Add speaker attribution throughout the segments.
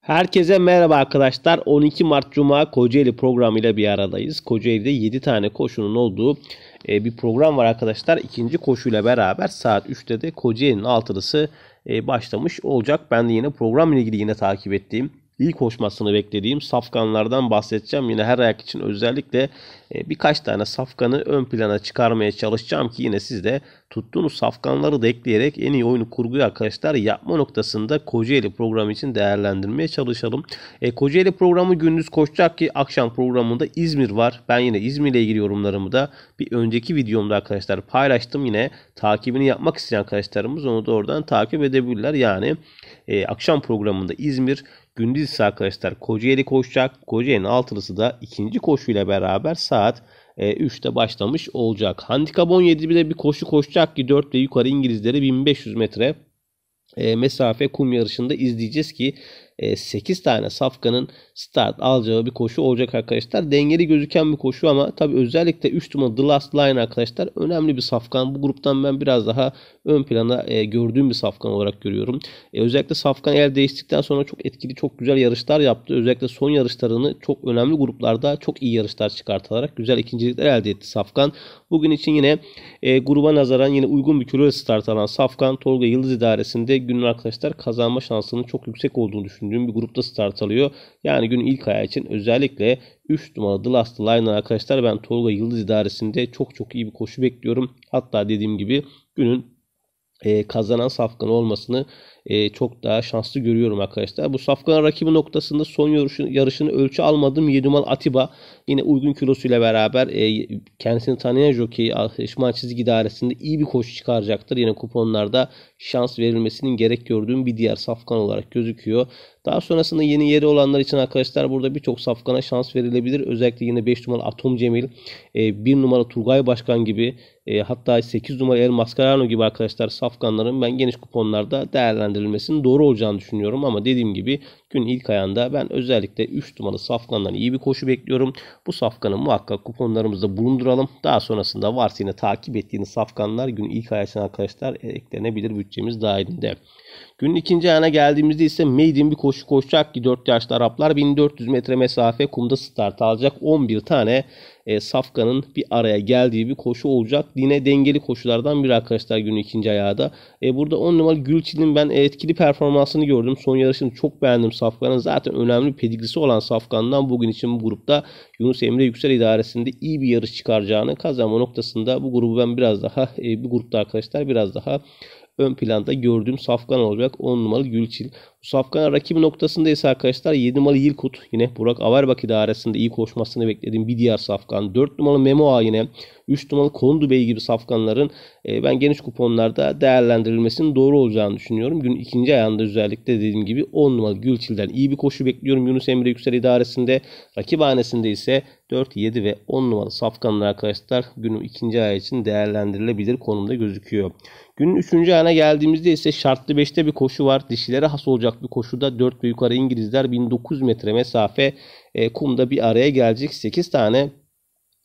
Speaker 1: Herkese merhaba arkadaşlar. 12 Mart Cuma Kocaeli programıyla bir aradayız. Kocaeli'de 7 tane koşunun olduğu e, bir program var arkadaşlar. İkinci koşuyla beraber saat 3'te de Kocaeli'nin altılısı e, başlamış olacak. Ben de yine programla ilgili yine takip ettiğim iyi koşmasını beklediğim safkanlardan bahsedeceğim. Yine her ayak için özellikle e, birkaç tane safkanı ön plana çıkarmaya çalışacağım ki yine siz de tuttuğunuz safkanları da ekleyerek en iyi oyunu kurguyu arkadaşlar yapma noktasında Kocaeli programı için değerlendirmeye çalışalım. E, Kocaeli programı gündüz koşacak ki akşam programında İzmir var. Ben yine İzmir ile ilgili yorumlarımı da bir önceki videomda arkadaşlar paylaştım. Yine takibini yapmak isteyen arkadaşlarımız onu da oradan takip edebilirler. Yani e, akşam programında İzmir Gündüz ise arkadaşlar Kocaeli koşacak. Kocaeli'nin altılısı da ikinci koşuyla beraber saat 3'te e, başlamış olacak. Handikap 17 bile bir koşu koşacak ki 4 ve yukarı İngilizleri 1500 metre e, mesafe kum yarışında izleyeceğiz ki 8 e, tane safkanın start alacağı bir koşu olacak arkadaşlar. Dengeli gözüken bir koşu ama tabi özellikle 3 numara The Last Line arkadaşlar önemli bir safkan. Bu gruptan ben biraz daha ön plana e, gördüğüm bir safkan olarak görüyorum. E, özellikle safkan el değiştikten sonra çok etkili çok güzel yarışlar yaptı. Özellikle son yarışlarını çok önemli gruplarda çok iyi yarışlar çıkartarak güzel ikincilikler elde etti safkan. Bugün için yine gruba nazaran yine uygun bir kilo start alan safkan Tolga Yıldız idaresinde günün arkadaşlar kazanma şansının çok yüksek olduğunu düşünüyorum düşündüğüm bir grupta start alıyor. Yani gün ilk ayağı için özellikle 3 numaralı The Last Line arkadaşlar ben Tolga Yıldız idaresinde çok çok iyi bir koşu bekliyorum. Hatta dediğim gibi günün e, kazanan safkan olmasını e, çok daha şanslı görüyorum arkadaşlar. Bu Safkan rakibi noktasında son yarışını, yarışını ölçü almadım. 7 numaralı Atiba yine uygun kilosuyla beraber e, kendisini tanıyan jockey Şman çizgi idaresinde iyi bir koşu çıkaracaktır. Yine kuponlarda şans verilmesinin gerek gördüğüm bir diğer Safkan olarak gözüküyor. Daha sonrasında yeni yeri olanlar için arkadaşlar burada birçok safkana şans verilebilir. Özellikle yine 5 numaralı Atom Cemil, 1 e, numaralı Turgay Başkan gibi e, hatta 8 numaralı El Mascarano gibi arkadaşlar safkanların ben geniş kuponlarda değerlendirdim değerlendirilmesinin doğru olacağını düşünüyorum. Ama dediğim gibi gün ilk ayında ben özellikle 3 numaralı safkandan iyi bir koşu bekliyorum. Bu safkanı muhakkak kuponlarımızda bulunduralım. Daha sonrasında varsa yine takip ettiğiniz safkanlar gün ilk ay için arkadaşlar e, eklenebilir bütçemiz dahilinde. Günün ikinci ayağına geldiğimizde ise Maiden bir koşu koşacak ki 4 yaşlı Araplar 1400 metre mesafe kumda start alacak. 11 tane e, safkanın bir araya geldiği bir koşu olacak. Yine dengeli koşulardan biri arkadaşlar günün ikinci ayağı E, burada 10 numaralı Gülçin'in ben etkili performansını gördüm. Son yarışını çok beğendim safkanın. Zaten önemli pedigrisi olan safkandan bugün için bu grupta Yunus Emre Yüksel idaresinde iyi bir yarış çıkaracağını kazanma noktasında bu grubu ben biraz daha e, bu grupta arkadaşlar biraz daha ön planda gördüğüm Safkan olacak. 10 numaralı Gülçil. Bu Safkan rakibi noktasında ise arkadaşlar 7 numaralı Yilkut. Yine Burak Averbak idaresinde iyi koşmasını beklediğim bir diğer Safkan. 4 numaralı Memoa yine. 3 numaralı Kondu Bey gibi Safkanların e, ben geniş kuponlarda değerlendirilmesinin doğru olacağını düşünüyorum. Gün ikinci ayağında özellikle dediğim gibi 10 numaralı Gülçil'den iyi bir koşu bekliyorum. Yunus Emre Yüksel idaresinde. Rakip hanesinde ise 4, 7 ve 10 numaralı Safkanlar arkadaşlar günün ikinci ayağı için değerlendirilebilir konumda gözüküyor. Günün 3. ayına geldiğimizde ise şartlı 5'te bir koşu var. Dişilere has olacak bir koşuda 4 ve yukarı İngilizler 1900 metre mesafe e, kumda bir araya gelecek. 8 tane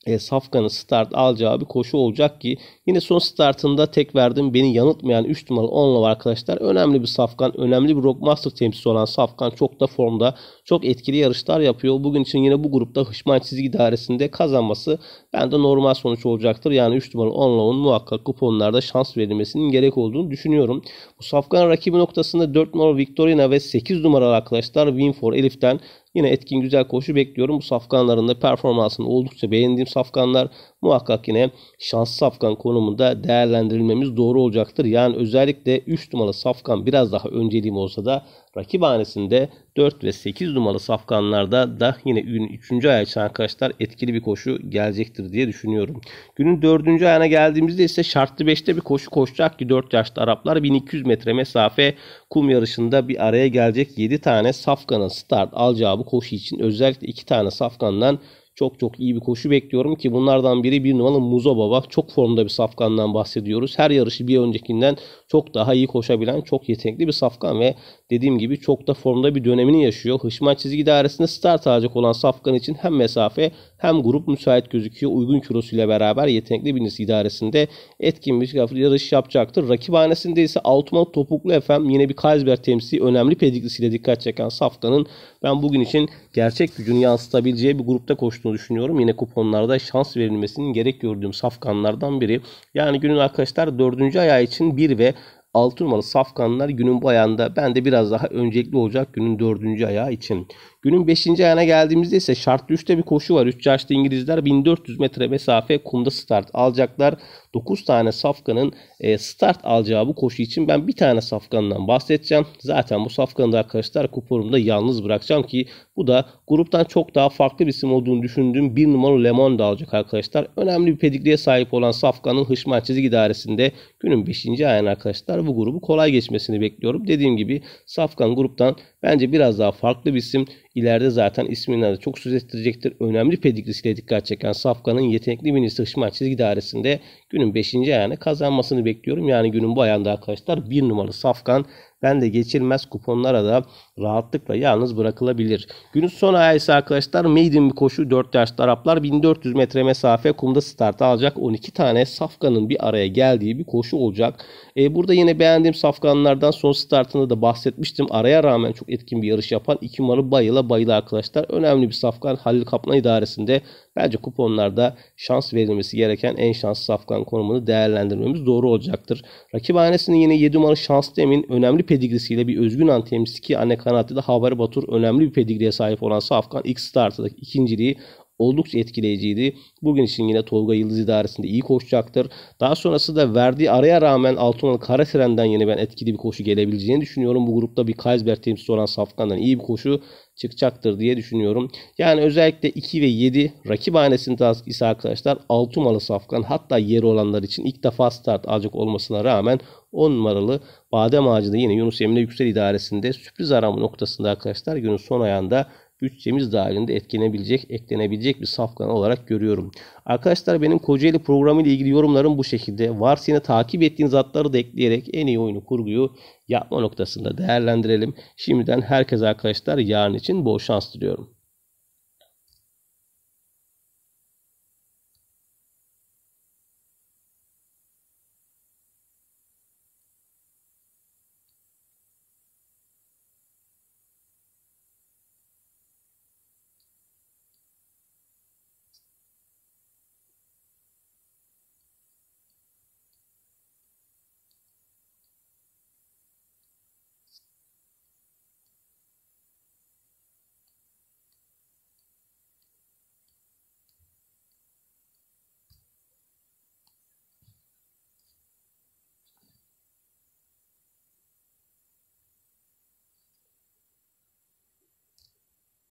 Speaker 1: e, Safkan'ın start alacağı bir koşu olacak ki yine son startında tek verdim beni yanıltmayan 3 numaralı 10 var arkadaşlar. Önemli bir Safkan, önemli bir Rockmaster temsilcisi olan Safkan çok da formda, çok etkili yarışlar yapıyor. Bugün için yine bu grupta Hışman Çizgi Dairesi'nde kazanması bende normal sonuç olacaktır. Yani 3 numaralı 10 muhakkak kuponlarda şans verilmesinin gerek olduğunu düşünüyorum. Bu Safkan rakibi noktasında 4 numaralı Victorina ve 8 numaralı arkadaşlar Winfor Elif'ten Yine etkin güzel koşu bekliyorum. Bu safkanların da performansını oldukça beğendiğim safkanlar muhakkak yine şans safkan konumunda değerlendirilmemiz doğru olacaktır. Yani özellikle 3 numaralı safkan biraz daha önceliğim olsa da Rakibhanesinde 4 ve 8 numaralı safkanlarda da yine günün 3. ayağı çıkan arkadaşlar etkili bir koşu gelecektir diye düşünüyorum. Günün 4. ayına geldiğimizde ise şartlı 5'te bir koşu koşacak ki 4 yaşlı Araplar 1200 metre mesafe kum yarışında bir araya gelecek 7 tane safkanın start alacağı bu koşu için özellikle 2 tane safkandan çok çok iyi bir koşu bekliyorum ki bunlardan biri bir numaralı Muzo Baba. Çok formda bir safkandan bahsediyoruz. Her yarışı bir öncekinden çok daha iyi koşabilen çok yetenekli bir safkan ve dediğim gibi çok da formda bir dönemini yaşıyor. Hışman çizgi idaresinde start alacak olan Safkan için hem mesafe hem grup müsait gözüküyor. Uygun ile beraber yetenekli birisi idaresinde etkin bir yarış yapacaktır. Rakibhanesinde ise Altman Topuklu efem yine bir Kaysberg temsili önemli pediklisiyle dikkat çeken Safkan'ın ben bugün için gerçek gücünü yansıtabileceği bir grupta koştuğunu düşünüyorum. Yine kuponlarda şans verilmesinin gerek gördüğüm safkanlardan biri. Yani günün arkadaşlar dördüncü ayağı için 1 ve 6 numaralı safkanlar günün bu ayağında de biraz daha öncelikli olacak günün 4. ayağı için. Günün 5. ayağına geldiğimizde ise şartlı 3'te bir koşu var. 3 yaşlı İngilizler 1400 metre mesafe kumda start alacaklar. 9 tane safkanın e, start alacağı bu koşu için ben bir tane safkandan bahsedeceğim. Zaten bu safkanı da arkadaşlar kuporumda yalnız bırakacağım ki bu da gruptan çok daha farklı bir isim olduğunu düşündüğüm 1 numaralı Lemon da alacak arkadaşlar. Önemli bir pedigriye sahip olan safkanın Hışman Çizgi idaresinde Günün 5. ayına arkadaşlar bu grubu kolay geçmesini bekliyorum. Dediğim gibi Safkan gruptan bence biraz daha farklı bir isim. İleride zaten isminden de çok söz ettirecektir. Önemli pedigrisiyle dikkat çeken Safkan'ın yetenekli bir sıçma çizgi dairesinde günün 5. ayağını kazanmasını bekliyorum. Yani günün bu ayağında arkadaşlar 1 numaralı Safkan ben de geçilmez kuponlara da rahatlıkla yalnız bırakılabilir. Günün son ayağı ise arkadaşlar maiden bir koşu 4 yaşlı Araplar 1400 metre mesafe kumda start alacak. 12 tane safkanın bir araya geldiği bir koşu olacak. E, burada yine beğendiğim safkanlardan son startında da bahsetmiştim. Araya rağmen çok etkin bir yarış yapan 2 numaralı bayıla bayıla arkadaşlar. Önemli bir safkan Halil Kaplan idaresinde Bence kuponlarda şans verilmesi gereken en şanslı safkan konumunu değerlendirmemiz doğru olacaktır. Rakip Rakibhanesinin yine 7 numaralı Şans Demin önemli pedigrisiyle bir özgün antemsi ki anne kanatlı da Haber Batur önemli bir pedigriye sahip olan safkan ilk startadaki ikinciliği oldukça etkileyiciydi. Bugün için yine Tolga Yıldız idaresinde iyi koşacaktır. Daha sonrası da verdiği araya rağmen Altınalı Karaseren'den yeni ben etkili bir koşu gelebileceğini düşünüyorum. Bu grupta bir Kaysberg temsilcisi olan Safkan'dan iyi bir koşu çıkacaktır diye düşünüyorum. Yani özellikle 2 ve 7 rakip hanesinde ise arkadaşlar 6 malı Safkan hatta yeri olanlar için ilk defa start alacak olmasına rağmen 10 numaralı badem ağacı da yine Yunus Emre Yüksel İdaresi'nde sürpriz arama noktasında arkadaşlar günün son ayında bütçemiz dahilinde etkilenebilecek, eklenebilecek bir safkan olarak görüyorum. Arkadaşlar benim Kocaeli programı ile ilgili yorumlarım bu şekilde. Varsa yine takip ettiğiniz atları da ekleyerek en iyi oyunu kurguyu yapma noktasında değerlendirelim. Şimdiden herkese arkadaşlar yarın için bol şans diliyorum.